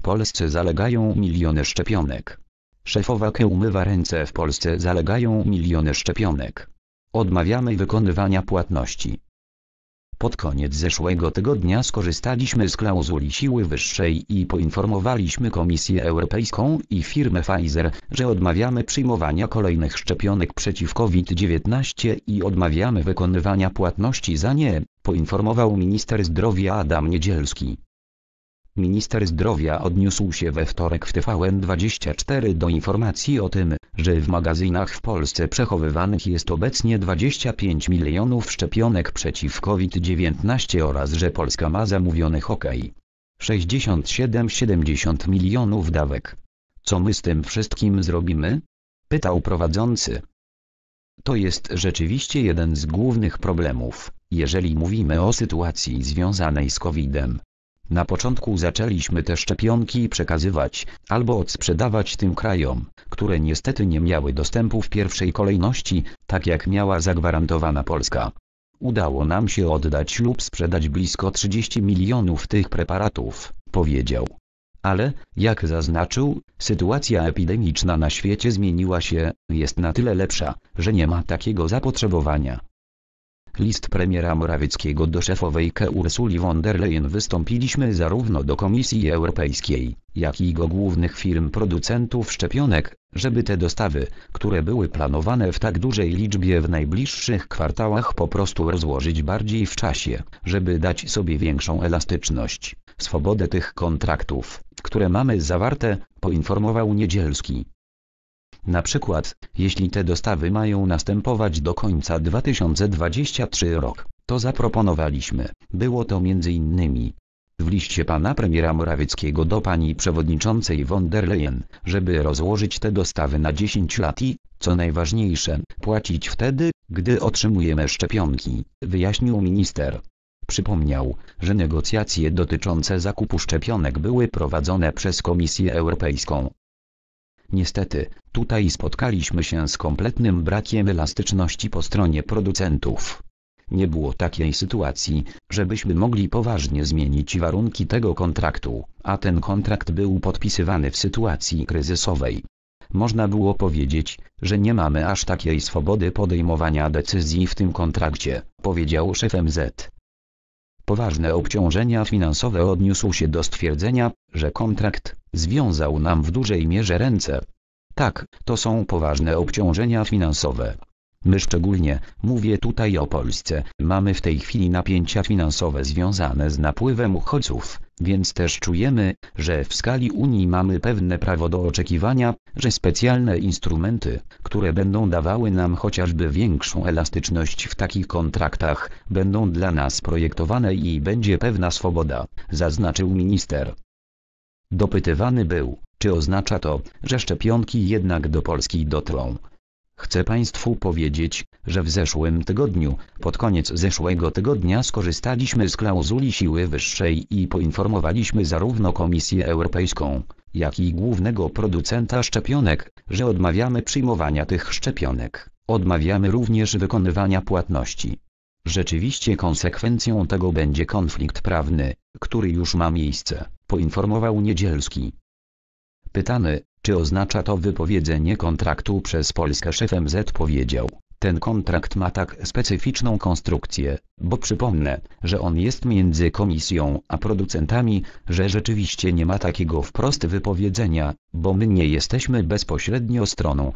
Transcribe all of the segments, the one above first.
W Polsce zalegają miliony szczepionek. Szefowa K umywa ręce w Polsce zalegają miliony szczepionek. Odmawiamy wykonywania płatności. Pod koniec zeszłego tygodnia skorzystaliśmy z klauzuli siły wyższej i poinformowaliśmy Komisję Europejską i firmę Pfizer, że odmawiamy przyjmowania kolejnych szczepionek przeciw COVID-19 i odmawiamy wykonywania płatności za nie, poinformował minister zdrowia Adam Niedzielski. Minister zdrowia odniósł się we wtorek w TVN24 do informacji o tym, że w magazynach w Polsce przechowywanych jest obecnie 25 milionów szczepionek przeciw COVID-19 oraz że Polska ma zamówionych ok. 67-70 milionów dawek. Co my z tym wszystkim zrobimy? Pytał prowadzący. To jest rzeczywiście jeden z głównych problemów, jeżeli mówimy o sytuacji związanej z COVID-em. Na początku zaczęliśmy te szczepionki przekazywać, albo odsprzedawać tym krajom, które niestety nie miały dostępu w pierwszej kolejności, tak jak miała zagwarantowana Polska. Udało nam się oddać lub sprzedać blisko 30 milionów tych preparatów, powiedział. Ale, jak zaznaczył, sytuacja epidemiczna na świecie zmieniła się, jest na tyle lepsza, że nie ma takiego zapotrzebowania List premiera Morawieckiego do szefowej KE Ursuli von der Leyen wystąpiliśmy zarówno do Komisji Europejskiej, jak i do głównych firm producentów szczepionek, żeby te dostawy, które były planowane w tak dużej liczbie w najbliższych kwartałach po prostu rozłożyć bardziej w czasie, żeby dać sobie większą elastyczność, swobodę tych kontraktów, które mamy zawarte, poinformował Niedzielski. Na przykład, jeśli te dostawy mają następować do końca 2023 rok, to zaproponowaliśmy. Było to m.in. w liście pana premiera Morawieckiego do pani przewodniczącej von der Leyen, żeby rozłożyć te dostawy na 10 lat i, co najważniejsze, płacić wtedy, gdy otrzymujemy szczepionki, wyjaśnił minister przypomniał, że negocjacje dotyczące zakupu szczepionek były prowadzone przez Komisję Europejską. Niestety, tutaj spotkaliśmy się z kompletnym brakiem elastyczności po stronie producentów. Nie było takiej sytuacji, żebyśmy mogli poważnie zmienić warunki tego kontraktu, a ten kontrakt był podpisywany w sytuacji kryzysowej. Można było powiedzieć, że nie mamy aż takiej swobody podejmowania decyzji w tym kontrakcie, powiedział szef MZ poważne obciążenia finansowe odniósł się do stwierdzenia, że kontrakt związał nam w dużej mierze ręce. Tak, to są poważne obciążenia finansowe. My szczególnie, mówię tutaj o Polsce, mamy w tej chwili napięcia finansowe związane z napływem uchodźców, więc też czujemy, że w skali Unii mamy pewne prawo do oczekiwania, że specjalne instrumenty, które będą dawały nam chociażby większą elastyczność w takich kontraktach, będą dla nas projektowane i będzie pewna swoboda, zaznaczył minister. Dopytywany był, czy oznacza to, że szczepionki jednak do Polski dotrą, Chcę Państwu powiedzieć, że w zeszłym tygodniu, pod koniec zeszłego tygodnia skorzystaliśmy z klauzuli siły wyższej i poinformowaliśmy zarówno Komisję Europejską, jak i głównego producenta szczepionek, że odmawiamy przyjmowania tych szczepionek. Odmawiamy również wykonywania płatności. Rzeczywiście konsekwencją tego będzie konflikt prawny, który już ma miejsce, poinformował Niedzielski. Pytamy, czy oznacza to wypowiedzenie kontraktu przez Polskę szef MZ powiedział? Ten kontrakt ma tak specyficzną konstrukcję, bo przypomnę, że on jest między komisją a producentami, że rzeczywiście nie ma takiego wprost wypowiedzenia, bo my nie jesteśmy bezpośrednio stroną.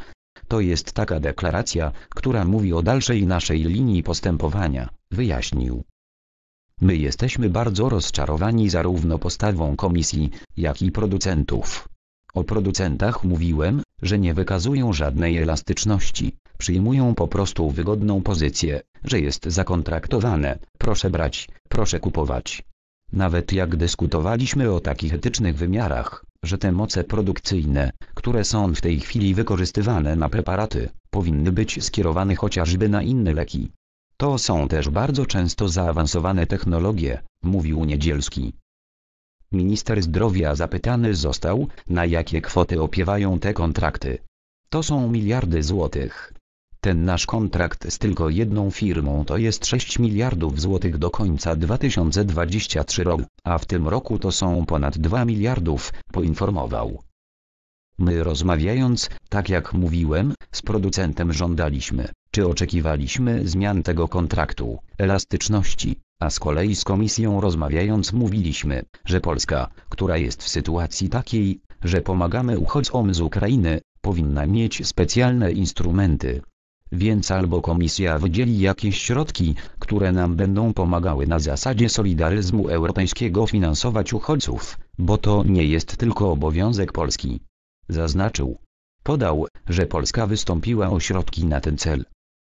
To jest taka deklaracja, która mówi o dalszej naszej linii postępowania, wyjaśnił. My jesteśmy bardzo rozczarowani zarówno postawą komisji, jak i producentów. O producentach mówiłem, że nie wykazują żadnej elastyczności, przyjmują po prostu wygodną pozycję, że jest zakontraktowane, proszę brać, proszę kupować. Nawet jak dyskutowaliśmy o takich etycznych wymiarach, że te moce produkcyjne, które są w tej chwili wykorzystywane na preparaty, powinny być skierowane chociażby na inne leki. To są też bardzo często zaawansowane technologie, mówił Niedzielski. Minister zdrowia zapytany został, na jakie kwoty opiewają te kontrakty. To są miliardy złotych. Ten nasz kontrakt z tylko jedną firmą to jest 6 miliardów złotych do końca 2023 roku, a w tym roku to są ponad 2 miliardów, poinformował. My rozmawiając, tak jak mówiłem, z producentem żądaliśmy, czy oczekiwaliśmy zmian tego kontraktu, elastyczności, a z kolei z komisją rozmawiając mówiliśmy, że Polska, która jest w sytuacji takiej, że pomagamy uchodźcom z Ukrainy, powinna mieć specjalne instrumenty. Więc albo komisja wydzieli jakieś środki, które nam będą pomagały na zasadzie solidaryzmu europejskiego finansować uchodźców, bo to nie jest tylko obowiązek Polski. Zaznaczył. Podał, że Polska wystąpiła o środki na ten cel.